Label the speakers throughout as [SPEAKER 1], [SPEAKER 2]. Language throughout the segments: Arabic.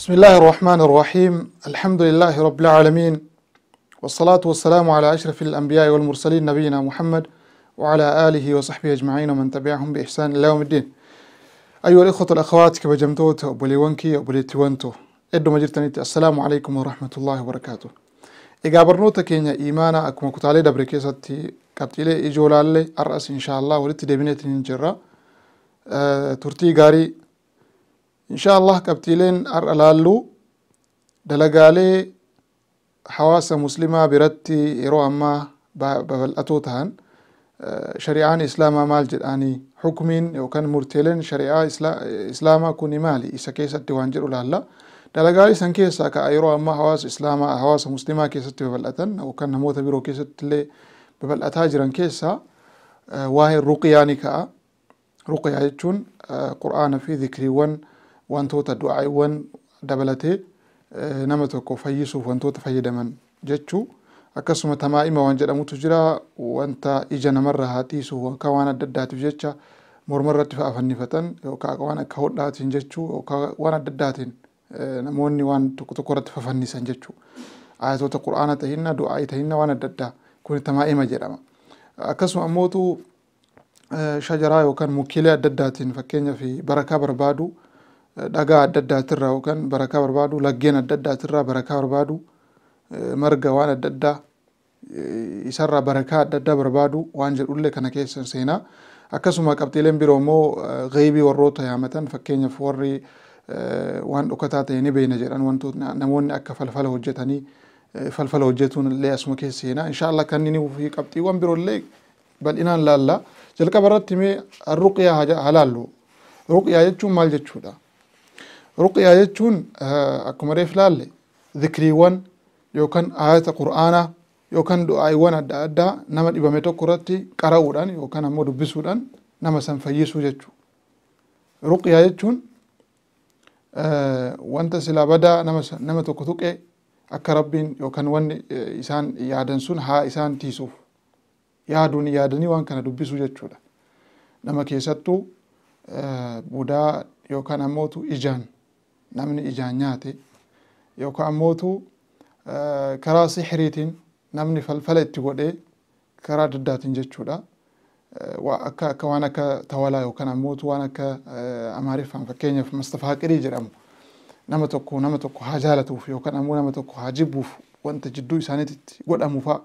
[SPEAKER 1] بسم الله الرحمن الرحيم الحمد لله رب العالمين والصلاة والسلام على أشرف الأنبياء والمرسلين نبينا محمد وعلى آله وصحبه أجمعين ومن تبعهم بإحسان إلى يوم الدين أيها الإخوة الأخوات كما جمتوت أبو ليونكي أبو ليتوانتو إدو مجرتني السلام عليكم ورحمة الله وبركاته إذا برنوتا كينيا إيمانا أكما كتالي دبركي دبركيساتي كابتيلي إجولالي أرأس إن شاء الله ولتدبينيتين نجرة أه ترتي غاري إن شاء الله كابتلين أرالالو دلقالي حواس مسلمة برتي إرو أما ببالأتوتهان شريعان إسلاما مالجد أني حكمين يو كان مرتلين شريعة إسلاما كوني مالي إسا كيسا تيوانجر ألالا دلقالي سان كيسا كأيرو أما حواس إسلاما حواس مسلمة كيسا ببالأتن أو كان نموت برو كيسا تلي ببالأتاجران كيسا واهي الرقياني كأ رقيا يتشون قرآن في ذكري ون wantoota du'aawwan dabalatee nama tokko fayyisuuf wantoota fayyadaman jechuu akkasuma tamaa'ima waan jedhamutu jira wanta ija namarraa haatiisu yookaan waan adda addaatiif jecha mormarratti fa'aa fannifatan yookaan waan akka hodhaatiin jechuu yookaan waan adda addaatiin namoonni waan tokko tokko irratti fafannisan jechuu ayatoota quraana ta'inna du'aa ta'inna waan adda addaa kun tamaa'ima jedhama akkasuma ammootu shajaraa yookaan mukkeelee adda addaatiin fakkeenyaaf barakaa barbaadu dhagaa adda addaatirraa yookaan barakaa barbaadu laggeen adda addaatirraa barakaa barbaadu marga waan adda addaa isarraa barakaa adda addaa barbaadu waan jedhullee kana keessa seenaa akkasuma qabxiileen biroo immoo gaibii warroota yaamatan fakkeenyaaf warri waan dhokataa ta'e ni beena jedhan wantoota namoonni akka falfala hojjetanii falfala hojjetuun illee asuma keessa seenaa inshaallah inni fi qabxiiwwan biroo illee bal'inaan laallaa jalqaba irratti mee ruqyaa halaallu ruqyaa jechuun maal jechuudha ruqyaa jechuun akkuma reef laalle zikriiwwan yookaan aayata qur'aanaa yookaan du'aayiwwan adda addaa nama dhibame tokko irratti qara'uudhaan yookaan ammoo dubbisuudhaan nama san fayyisuu jechuudha. Ruqyaa jechuun wanta silaa badaa nama tokko tuqee akka rabbiin yookaan wanni isaan yaadan sun haa isaan tiisuuf yaaduun yaadanii waan kana dubbisuu jechuudha. Nama keessattuu mudaa yookaan ammootu ijaan namni ijaan nyaate yookaan mootu karaa sixiriitiin namni falfala itti godhee karaa addaatiin jechuudha. Akka akka waan akka tawalaa yookaan ammootu waan akka amaariffaan fakkeenyaaf mastafaaqirii jedhamu nama tokko nama tokko haa jaalatuuf yookaan ammoo nama tokko haa jibbuuf wanta jidduu isaaniitti godhamu fa'a.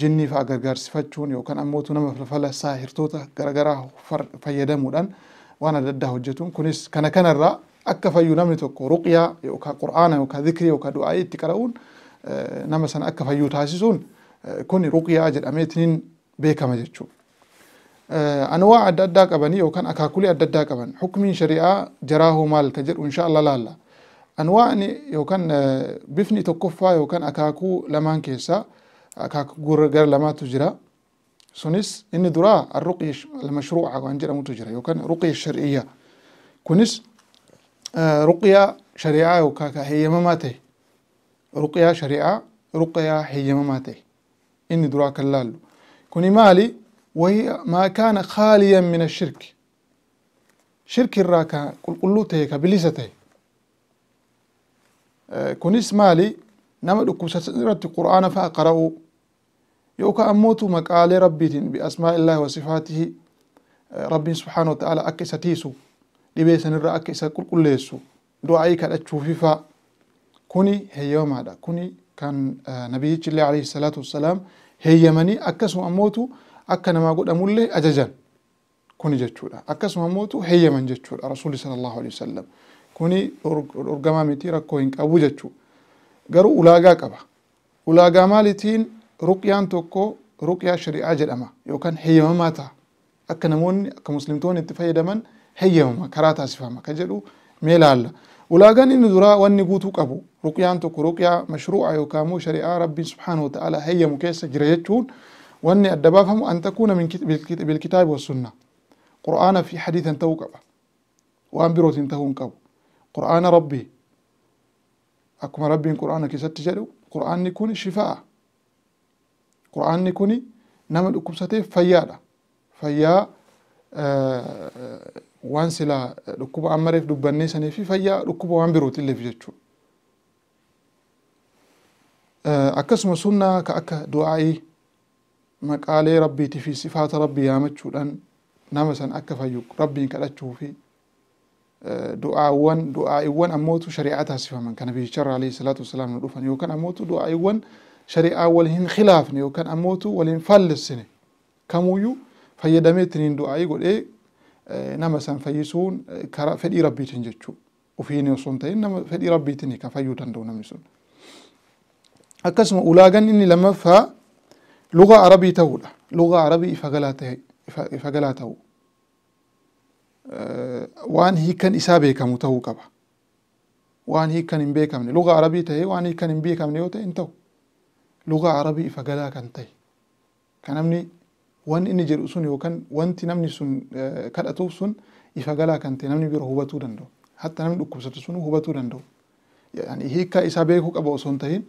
[SPEAKER 1] jinnii fa'aa gargaarsifachuun yookaan ammootu nama falfala saahirtoota garaagaraa fayyadamuudhaan waan adda addaa hojjetuun kunis kana kanarraa akka fayyu namni tokko ruqyaa yookaan qur'aana yookaan zikrii yookaan du'aa itti qara'uun nama sana akka fayyuu taasisuun kun ruqyaa jedhameetiin beekama jechuudha. Anwaa adda addaa qabanii yookaan akaakulee adda addaa qaban hukumiin shari'aa jaraahu maal ka jedhu insha Allah laalla. Anwaa'ni yookaan bifni tokkoffaa yookaan akaakuu lamaan keessaa akaakuu gara lamaatu jira. Sunis inni duraa arruqii almashruuca waan jedhamutu jira yookaan ruqii shar'iyyaa. Kunis آه، رقية شريعة وكاكا هي مماتي رقية شريعة رقية هي مماتي إني دراك اللالو كوني مالي وهي ما كان خاليا من الشرك شرك الراكا كل قلوته كبليسته آه، كوني مالي نما دكوسات قرآن فأقرأو يوكا أموت مكالي ربي بأسماء الله وصفاته آه، ربي سبحانه وتعالى ستيسو dhibee sanirraa akka isa qulqulleessu du'aa'ii kadhachuufifaa kuni heeyyamaadha kuni kan nabiyyichillee alayhi salaatu wassalaam heeyyamanii akkasuma ammootu akka namaa godhamullee ajajan kuni jechuudha akkasuma ammootu heeyyaman jechuudha rasuulli sallallahu alayhi wasallam kuni dorgamaa miti rakkoo hin qabu jechuudha garuu ulaagaa qaba ulaagaa maalitiin ruqyaan tokko ruqyaa shari'aa jedhama yookaan heeyyamamaa ta'a akka namoonni akka muslimtoonni itti fayyadaman heyyamama karaa taasifama ka jedhu mee laalla. Ulaagaan inni duraa wanni guutuu qabu ruqyaan tokko ruqyaa mashruuca yookaan immoo shari'aa rabbiin subhaanahu ta'ala heyyamu keessa jira jechuun wanni adda baafamu an takuuna bilkitaabi wasunna qur'aana fi hadiisan ta'uu qaba waan birootiin ta'uu hin qabu qur'aana rabbii akkuma rabbiin qur'aana keessatti jedhu qur'aanni kun shifaa'a qur'aanni kun nama dhukkubsateef fayyaadha fayyaa waan silaa dhukkuba ammareef dubbannee sanii fi fayyaa dhukkuba waan birootiilleef jechuudha. Akkasuma sunnaa ka akka du'aa'ii maqaalee rabbiitii fi sifaata rabbii yaamachuudhaan nama san akka fayyu rabbiin kadhachuu fi du'aawwan du'aa'iwwan ammootu shari'aa taasifaman kana biyyicharra alayhi salaatu wasalaam nu dhufan yookaan ammootu du'aa'iwwan shari'aa wal hin khilaafne yookaan ammootu wal hin faallessine kamuuyyuu fayyadamee ittiin du'aa'ii godhee nama san fayyisuun karaa fedhii rabbiitiin jechuudha. Ofiin osoo hin ta'in nama fedhii rabbiitiin kan fayyuu danda'u namni sun. Akkasuma ulaagaan inni lammaffaa lugaa arabii ta'uudha. Lugaa arabii ifa galaa ta'u. Waan hiikan isaa beekamu ta'uu qaba. Waan hiikan hin beekamne lugaa arabii ta'ee waan hiikan hin beekamne yoo ta'e hin ta'u. Lugaa arabii ifa galaa kan ta'e. Kan namni waan inni jedhu sun yookaan wanti namni sun kadhatuuf sun ifa galaa kan ta'e namni biroo hubatuu danda'u. Hatta namni dhukkubsatu sun hubatuu danda'u. Yaani hiikaa isaa beekuu qaba osoo hin ta'in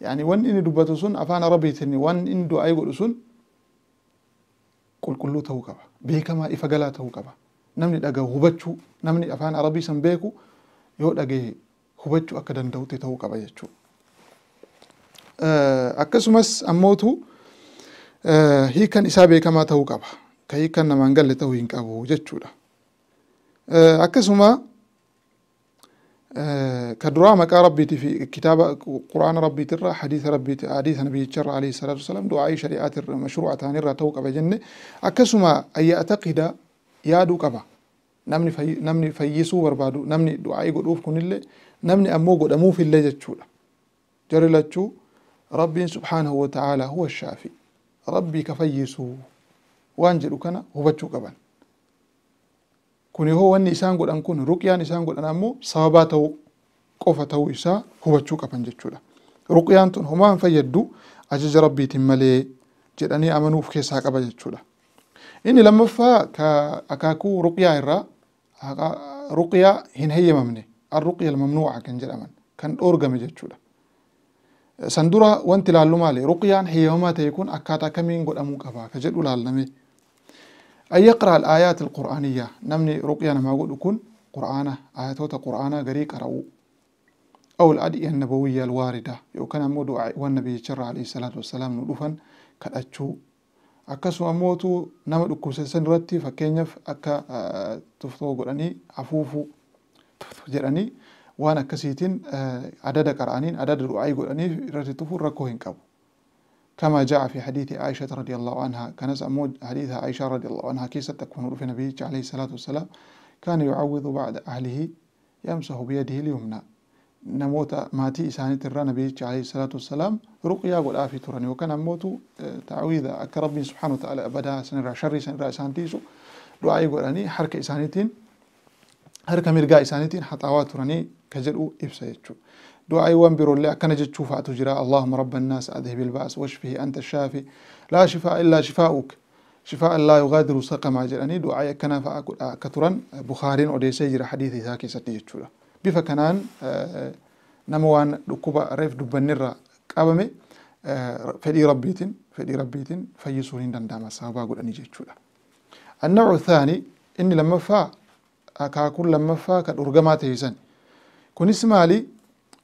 [SPEAKER 1] yaani wanni inni dubbatu sun afaan arabiitiin waan inni du'aa godhu sun qulqulluu ta'uu qaba. Beekamaa ifa galaa ta'uu qaba. Namni dhagahu hubachuu namni afaan arabii san beeku yoo dhaga'e hubachuu akka danda'utti ta'uu qaba jechuudha. Akkasumas ammootuu. Eh, hiikan isaa beekamaa ta'uu qaba ka hiikan namaan galle ta'uu hin qabu jechuudha eh, akkasuma كدراء مكا ربي في كتاب قرآن ربي ترى حديث ربي حديث نبي ترى عليه الصلاة والسلام دعاء شريعة مشروعة نرى توقع بجنة أكسما أن يعتقد يادو كبا نمني في نمني فيسو بربادو نمني دعاء قدوف كن الله نمني أمو قد أمو في الله جتشولا جري لتشو ربي سبحانه وتعالى هو الشافي rabbii ka fayyisu waan jedhu kana hubachuu qaban kun hoo wanni isaan godhan kun ruqyaan isaan godhan ammoo sababaa ta'u qofa ta'uu isaa hubachuu qaban jechuudha ruqyaan tun homaan fayyaddu ajaja rabbiitiin malee jedhanii amanuuf keessaa qaba jechuudha inni lammaffaa ka akaakuu ruqyaa irraa ruqyaa hin heeyyamamne heyyamamne arruqya waa kan jedhaman kan dhoorgame jechuudha sandura dura wanti ilaallu maali ruqyaan hiyyamaa ta'e kun akkaataa kamiin godhamuu qaba ka jedhu ilaallamee an yaqra alaayaat alqur'aaniyyaa namni ruqyaa namaa godhu kun qur'aana aayatoota qur'aanaa garii qara'uu أو الأدعية النبوية الواردة يوكان أمو دعاء والنبي جرى عليه الصلاة والسلام ندوفا كالأجو أكسو أموتو نمت أكوسسن رتي فكينيف أكا تفتو قراني أفوفو جراني وانا كسيتين عدد قرانين عدد رؤاي قراني رتي tufuun rakkoo كما جاء في حديث عائشة رضي الله عنها كان أمود حديث عائشة رضي الله عنها كيسة تكون في النبي عليه الصلاة والسلام كان يعوض بعد أهله يمسح بيده اليمنى نموت ماتي إساني ترى نبي عليه الصلاة والسلام رقيا آفي تراني وكان موت تعويذ أكرب سبحانه وتعالى أبدا سنرى شري سنرى إسانتيسو دعاء قراني حركة إسانيتين harka mirgaa isaaniitiin haxaawaa turanii ka jedhu ibsa jechuudha. دعاء برولي كان جتشوف أتجرى اللهم رب الناس أذهب البأس واشفه أنت الشافي لا شفاء إلا شفاؤك شفاء لا يغادر سقما جراني دعاء كنا فأكل كثرا بخارين ودي سيجر حديث ذاك ستي جتشولا بفكنان نموان لكوبا ريف دبنرا كابمي فدي ربيتين فدي ربيتين فيسورين دنداما سابا قول أني جتشولا النوع الثاني إني لما فا أكاكل لما فاك أرقمات هيسن كنس مالي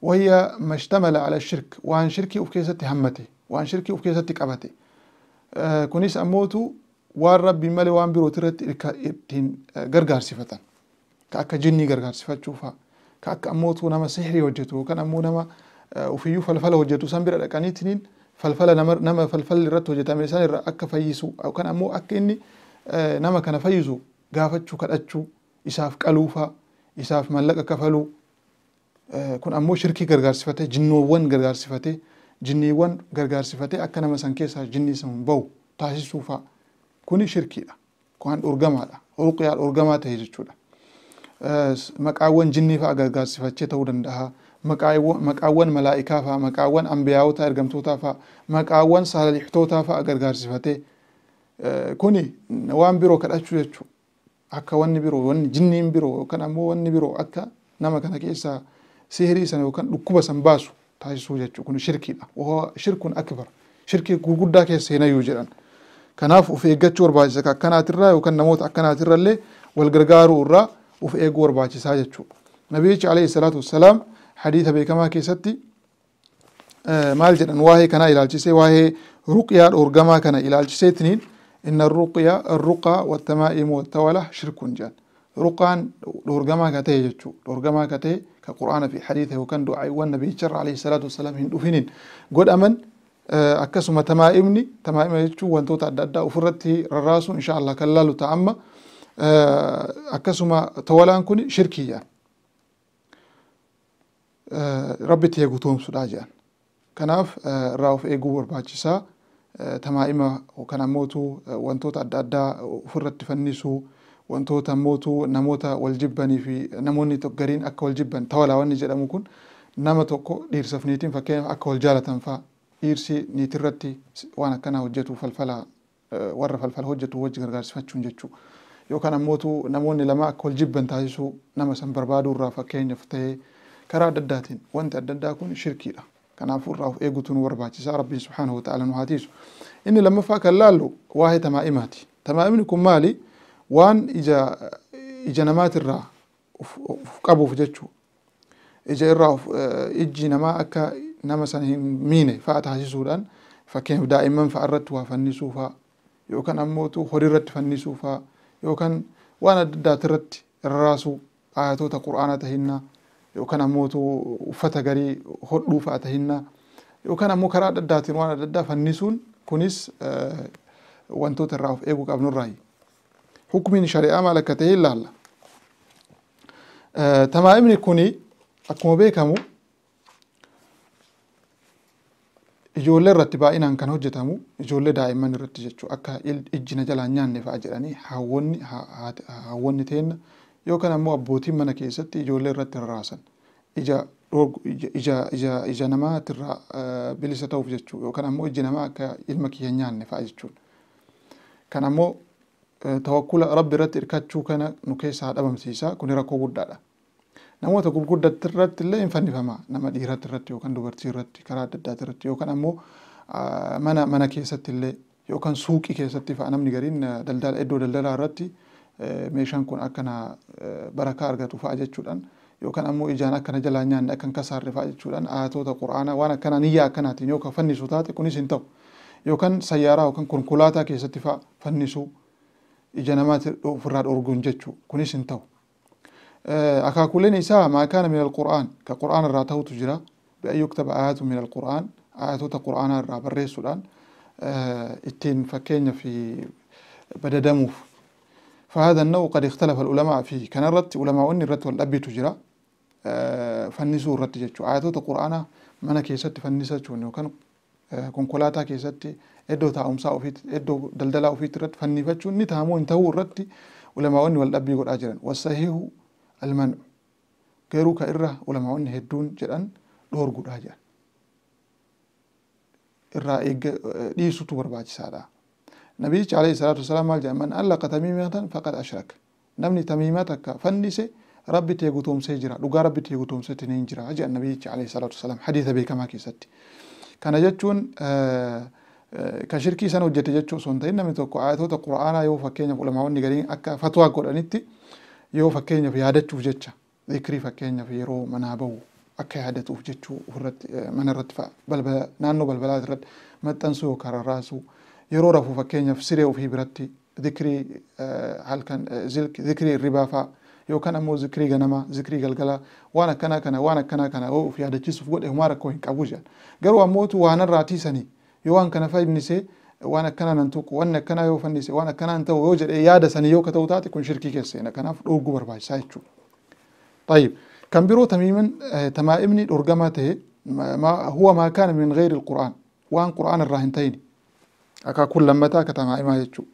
[SPEAKER 1] وهي ما اشتمل على الشرك وعن شركي أفكيستي همتي وعن شركي أفكيستي كبتي آه كنس أموتو waan rabbiin malee waan birooti irratti ittiin gargaarsifatan ka akka jinnii gargaarsifachuu fa'a ka akka ammootu nama sihirii hojjetu yookaan ammoo nama ofiyyuu falfala hojjetu san bira dhaqaniitiin falfala nama falfalli irratti hojjetame san irraa akka fayyisu yookaan ammoo akka inni nama kana fayyisu gaafachuu kadhachuu isaaf qaluufaa isaaf mallaqa kafaluu kun ammoo shirkii gargaarsifate jinnoowwan gargaarsifate jinniiwwan gargaarsifate akka nama san keessaa jinnii san hin bahu taasisuufa kuni shirkiidha kan dhorgamaadha ruqyaa dhorgamaa ta'e jechuudha maqaawwan jinnii fa'a gargaarsifachee ta'uu danda'a maqaawwan malaa'ikaa fa'a maqaawwan ambiyaawotaa ergamtootaa fa'a maqaawwan saalixtootaa fa'a gargaarsifate kuni waan biroo kadhachuu jechuudha akka wanni biroo wanni jinniin biroo yookaan ammoo wanni biroo akka nama kana keessaa sihirii sana yookaan dhukkuba san baasu taasisuu jechuudha kun shirkiidha shirkuun akbar shirkii gurguddaa keessa hinayyuu jedhan kanaaf of eeggachuu barbaachisa ka akkanaatirraa yookaan namoota akkanaatirrallee wal gargaaruu irraa of eeguu barbaachisaa jechuudha nabiyyichi alayhi salaatu wassalaam hadiisa beekamaa keessatti maal jedhan waa'ee kanaa ilaalchisee waa'ee ruqyaa dhoorgamaa kana ilaalchiseetiniin إن الرقية الرقى والتمائم والتولة شرك جان رقان لورغما كتي جتشو لورغما كتي كقرآن في حديثه وكان دعاء والنبي جر عليه الصلاة والسلام هندوفينين قد أمن آه، أكسما تمائمني تمائم جتشو وانتو تعدد أفرتي الراسو إن شاء الله كلالو تعمى آه، أكسما تولان كوني شركيا آه، ربي تيغو توم سداجان kanaaf irraa of eeguu barbaachisaa tamaa'ima kan hammootu wantoota adda addaa ofirratti fannisu wantoota hammootu namoota wal jibbanii fi namoonni gariin akka wal jibban tawalaa jedhamu kun nama tokko dhiirsaf niitiin fakkeenyaaf akka wal jaalatan fa'a dhiirsi niitirratti waan akkanaa hojjetu falfala warra falfala hojjetu wajji gargaarsifachuun jechuudha. Yookaan ammootu namoonni lama akka wal jibban taasisuu nama san barbaaduu irraa fakkeenyaaf ta'ee karaa adda addaatiin wanti adda addaa kun shirkiidha. kanaafuu irraa of eegutu nu barbaachisaa rabbiin subhaanahu wata'ala nu haatiisu inni lammaffaa kan laallu waa'ee tamaa'imaati tamaa'imni kun maali waan ija ija namaatirraa of qabuuf jechuu ija irraa of ijji namaa akka nama san hin miine fa'a taasisuudhaan fakkeenyaaf daa'imman fa'a irratti waa fannisuu fa'a yookaan ammootu horii irratti fannisuu fa'a yookaan waan adda addaa irratti rarraasuu ayatoota quraanaa tahinnaa yookaan ammoo uffata garii hodhuu fa'aa tahinnaa yookaan ammoo karaa adda addaatiin waan adda addaa fannisuun kunis wantoota irraa of eeguu qabnu irraayi. Hukumiin shari'aa maal akka ta'e ilaalla. Tamaa'imni kuni akkuma beekamu ijoollee irratti baay'inaan kan hojjetamu ijoollee daa'imman irratti jechuu akka ijjina jalaan nyaanne fa'a jedhanii hawwonni teenna yookaan ammoo abbootiin mana keessatti ijoollee irratti rarraasan ija ija namaati irraa bilisa ta'uuf jechuudha yookaan ammoo iji namaa akka ilma kiyya nyaanne fa'a jechuudha. Kan ammoo tawakkula rabbi irratti hirkachuu kana nu keessaa dhabamsiisa kuni rakkoo guddaadha. Namoota gurguddatti irratti illee hin fannifama nama dhiiratti irratti yookaan dubartii irratti karaa adda addaati irratti yookaan ammoo mana mana keessatti illee yookaan suuqii keessatti fa'a namni gariin daldala iddoo daldalaa irratti meeshaan kun akkana barakaa argatu fa'a jechuudhaan yookaan ammoo ijaan akkana jalaa nyaanne akkan kasaarre fa'a jechuudhaan aatoota quraanaa waan akkanaan hiyyaa akkanaatiin yoo fannisu taate kunis hin ta'u yookaan sayyaaraa yookaan konkolaataa keessatti fa'a fannisuu ija namaati ofirraa dhorguun jechuu kunis hin ta'u. Akaakuuleen isaa maakaan min alquraan ka quraan irraa ta'utu jira bi'an yuktaba aayatu min alquraan quraanaa irraa barreessuudhaan ittiin fakkeenyaaf badadamuuf فهذا النوع قد اختلف العلماء فيه كان الرت علماء أني الرت والأبي تجرى فنسوا الرت جتشو آياتوت القرآن mana keessatti fannisachuun yookaan konkolaataa keessatti iddoo taa'umsaa ofiitti iddoo daldalaa ofiitti irratti fannifachuun ni taamoo hin ta'uu irratti ulamaawwanni wal dhabbii godhaa jiran wasahihu almanu garuu ka irra ulamaawwanni hedduun jedhan dhoorgudhaa jedhan irraa dhiisutu barbaachisaadha. نبي عليه الصلاة والسلام قال من ألق تميمة فقد أشرك نمني تميمتك فنسي ربي تيغوتوم سيجرا دوغا ربي تيغوتوم ستنين جرا أجا النبي عليه الصلاة والسلام حديث بي كما كيستي كان جتون آه، آه، كشركي سنة وجت جتشو سنتين نمني توكو آياتو قرآن يو فكين علماء نقرين أكا فتوى قرآنتي يو فكين في يادتشو جتشا ذكري فكين في يرو منابو أكا يادتو جتشو آه، من الرد بل بل نانو بل بلاد رد متنسو كرر راسو يرورا في فكينيا في سيريا وفي هبرتي ذكري آه، هل كان آه، زلك ذكري الربافة يو كان مو ذكري جنما ذكري جلجلا وانا كنا كنا وانا كنا كنا او في هذا تشوف قد همارا كوين كابوجا قالوا موت وانا راتي سني يو ان كان فاي بنسي وانا كنا ننتوك وانا كنا يو فنسي وانا كنا انت ووجد ايادة سني يو كتو تاتي كون شركي كسي انا كنا فرور قبر باي سايتشو طيب كان بيرو تميما آه، تمائمني الارقاماته ما هو ما كان من غير القرآن وان قرآن الراهنتيني akaakuun lammataa katamaa himaa jechuudha.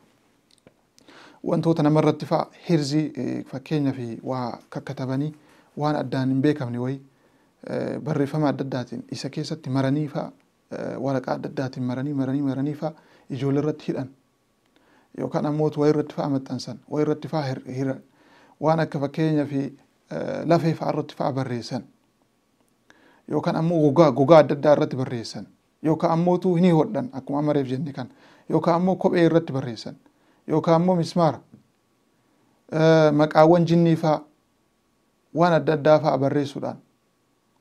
[SPEAKER 1] Wantoota namarratti fa'aa hirzii fakkeenyaa fi waa kakkatabanii waan addaan hin beekamne wayii barreeffama adda addaatiin isa keessatti maranii fa'a waraqaa adda addaatiin maranii maranii maranii fa'a ijoollee irratti hidhan yookaan ammoo wayii irratti fa'a maxxansan wayii irratti fa'a hiran waan akka fakkeenyaa fi lafee fa'a irratti fa'a barreessan yookaan ammoo gogaa gogaa adda addaa irratti barreessan. yookaan ammootu hin hodhan akkuma amareef jenne kan yookaan ammoo kophee irratti barreessan yookaan ammoo mismaara maqaawwan jinnii faa waan adda addaa faa barreessuudhaan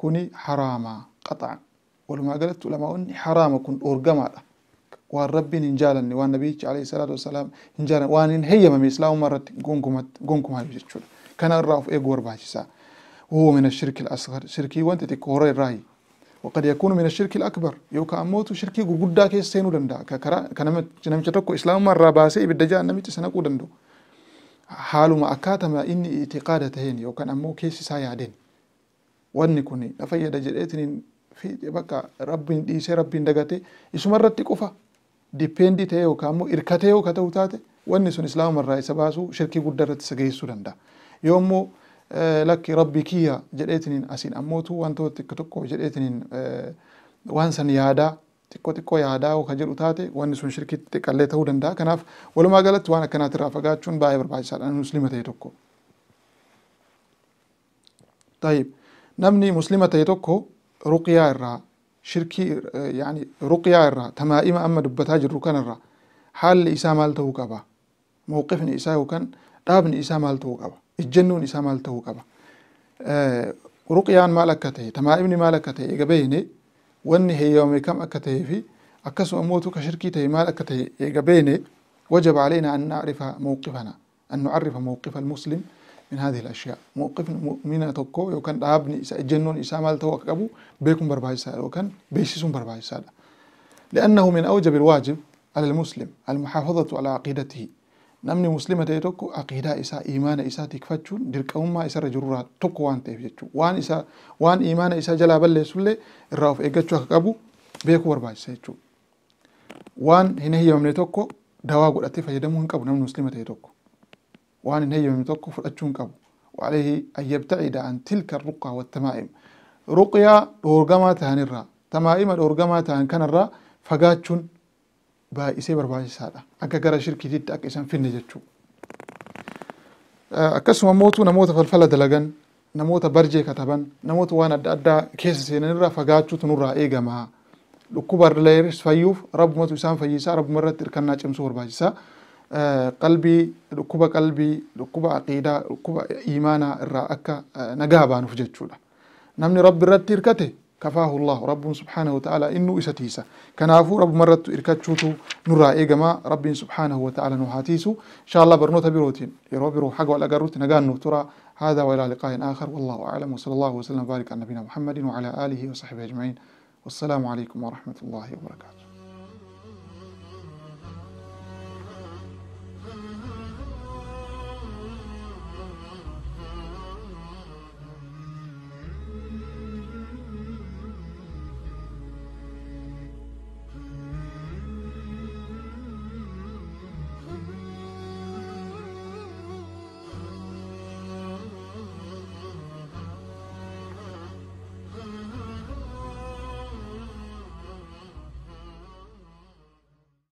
[SPEAKER 1] kuni haraamaa qaxaan walumaa galatti ulamaa'onni haraama kun dhoorgamaadha waan rabbiin hin jaalanne waan nabiyichi alayhi salaatu wasalaam hin jaalanne waan hin heyyamame islaamummaa irratti gonkumaa jechuudha kana irraa of eeguu barbaachisaa hoo min ashirki al asghar shirkii wanti xiqqoo hora irraa hiyya وقد يكون من الشرك الأكبر يوكا أموتو شركي قدا كيس سينو دندا كنمت نمت تكو إسلام مرة باسي بالدجاء نمت سنكو دندو حال ما أكاتما إني اعتقاد تهين يوكا أمو كيس سايا دين wanni kun lafa yada jedheetiniin fiixe bakka rabbiin dhiisee rabbiin dagatee isuma irratti qofa dippeendi ta'e yookaan immoo irkatee yoo ka ta'u taate wanni sun islaamarraa isa baasuu shirkii guddaa irratti isa geessuu danda'a. Yoo immoo lakki rabbi kiyya jedheetiniin asiin ammotuu wantoota xiqqo tokko jedheetiniin waan san yaadaa xiqqoo xiqqoo yaadaa ka jedhu taate wanni sun shirkitti xiqqallee ta'uu danda'a. Kanaaf walumaa galatti waan akkanaati irraa fagaachuun baay'ee barbaachisaadha muslima ta'e tokko. Taayib namni muslima ta'e tokko ruqiyaa irraa shirkii yaani ruqiyaa irraa tamaa'ima amma dubbataa jirru kanarraa haalli isaa maal ta'uu qaba? Mawqifni isaa yookaan dhaabni isaa maal ta'uu qaba? الجنون يسامل تهو كبا رقيان مالكته تما ابن مالكته يقبيني وني هي يوم كم أكته في أكسو أموتو كشركيته مالكته يقبيني وجب علينا أن نعرف موقفنا أن نعرف موقف المسلم من هذه الأشياء موقف من توكو كان أبني الجنون يسامل تهو كبو بيكم برباي سادة وكان بيشيسون برباي سادة لأنه من أوجب الواجب على المسلم المحافظة على عقيدته namni muslima ta'e tokko aqiidaa isaa imaana isaa tikfachuun dirqamummaa isarra jirurraa tokko waan ta'eef jechuudha waan isaa waan imaana isaa jalaa balleessullee irraa of eeggachuu akka qabu beekuu barbaachisa jechuudha waan hin heeyyamne tokko dawaa godhatee fayyadamuu hin qabu namni muslima ta'e tokko waan hin heeyyamne tokko fudhachuu hin qabu وعليه أن يبتعد tilka ruqqaa wattamaa'im. Ruqyaa dhoorgamaa ta'anirraa tamaa'ima dhoorgamaa ta'an kanarraa fagaachuun baay'isee barbaachisaadha akka gara shirkiitiitti akka isaan finne jechuudha akkasuma mootu namoota falfala dalagan namoota barjee kataban namoota waan adda addaa keessa seenan irraa fagaachuutu nurraa eegama dhukkuba irraa fayyuuf rabbumatu isaan fayyisaa rabbuma irratti hirkannaa cimsuu barbaachisaa qalbii dhukkuba qalbii dhukkuba aqiidaa dhukkuba imaanaa irraa akka nagaa baanuuf jechuudha namni rabbi irratti hirkate كفاه الله رب سبحانه وتعالى إنه إساتيسا كنافو رب مرت إركاتشوتو نرى إيجما رب سبحانه وتعالى نهاتيسو إن شاء الله برنوتا بروتين يرو بيرو حق ولا قروت نقان ترى هذا وإلى لقاء آخر والله أعلم وصلى الله وسلم وبارك على نبينا محمد وعلى آله وصحبه أجمعين والسلام عليكم ورحمة الله وبركاته